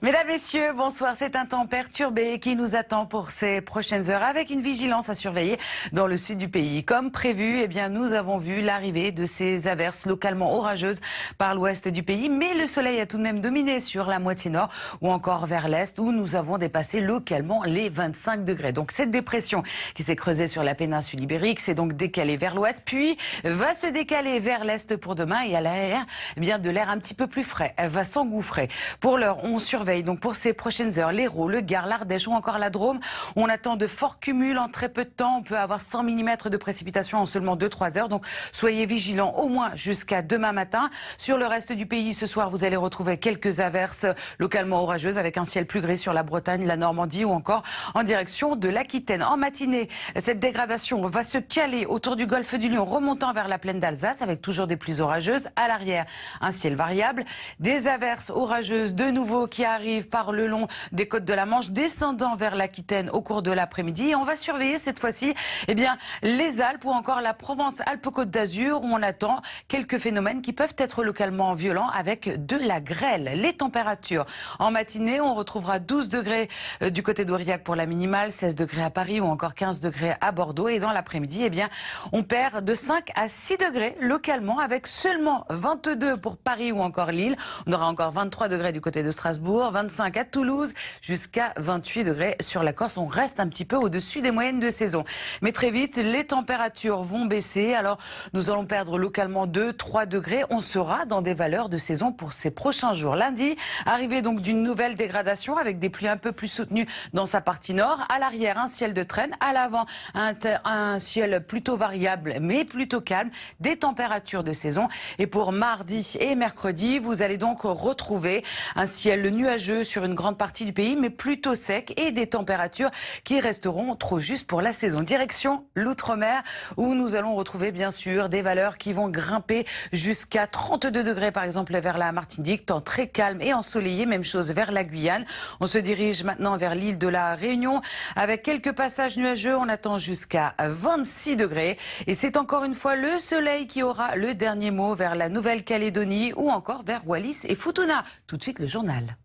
Mesdames, Messieurs, bonsoir. C'est un temps perturbé qui nous attend pour ces prochaines heures avec une vigilance à surveiller dans le sud du pays. Comme prévu, eh bien, nous avons vu l'arrivée de ces averses localement orageuses par l'ouest du pays, mais le soleil a tout de même dominé sur la moitié nord ou encore vers l'est où nous avons dépassé localement les 25 degrés. Donc cette dépression qui s'est creusée sur la péninsule ibérique s'est donc décalée vers l'ouest, puis va se décaler vers l'est pour demain et à l'arrière, eh bien, de l'air un petit peu plus frais Elle va s'engouffrer. Pour l'heure, on surveille donc pour ces prochaines heures l'Hérault, le Gard, l'Ardèche ou encore la Drôme. On attend de forts cumuls en très peu de temps. On peut avoir 100 mm de précipitations en seulement 2-3 heures. Donc soyez vigilants au moins jusqu'à demain matin. Sur le reste du pays, ce soir, vous allez retrouver quelques averses localement orageuses avec un ciel plus gris sur la Bretagne, la Normandie ou encore en direction de l'Aquitaine. En matinée, cette dégradation va se caler autour du golfe du Lion, remontant vers la plaine d'Alsace avec toujours des pluies orageuses. À l'arrière, un ciel variable. Des averses orageuses de nouveau qui a arrive par le long des côtes de la Manche, descendant vers l'Aquitaine au cours de l'après-midi. on va surveiller cette fois-ci eh bien, les Alpes ou encore la Provence-Alpes-Côte d'Azur, où on attend quelques phénomènes qui peuvent être localement violents avec de la grêle. Les températures en matinée, on retrouvera 12 degrés euh, du côté d'Aurillac pour la minimale, 16 degrés à Paris ou encore 15 degrés à Bordeaux. Et dans l'après-midi, eh bien, on perd de 5 à 6 degrés localement avec seulement 22 pour Paris ou encore Lille. On aura encore 23 degrés du côté de Strasbourg, 25 à Toulouse, jusqu'à 28 degrés sur la Corse. On reste un petit peu au-dessus des moyennes de saison. Mais très vite, les températures vont baisser. Alors, nous allons perdre localement 2-3 degrés. On sera dans des valeurs de saison pour ces prochains jours. Lundi, arrivée donc d'une nouvelle dégradation avec des pluies un peu plus soutenues dans sa partie nord. À l'arrière, un ciel de traîne. À l'avant, un, un ciel plutôt variable, mais plutôt calme. Des températures de saison. Et pour mardi et mercredi, vous allez donc retrouver un ciel nuageux sur une grande partie du pays, mais plutôt sec et des températures qui resteront trop justes pour la saison. Direction l'outre-mer, où nous allons retrouver bien sûr des valeurs qui vont grimper jusqu'à 32 degrés, par exemple vers la Martinique, temps très calme et ensoleillé. Même chose vers la Guyane. On se dirige maintenant vers l'île de la Réunion avec quelques passages nuageux. On attend jusqu'à 26 degrés. Et c'est encore une fois le soleil qui aura le dernier mot vers la Nouvelle-Calédonie ou encore vers Wallis et Futuna. Tout de suite le journal.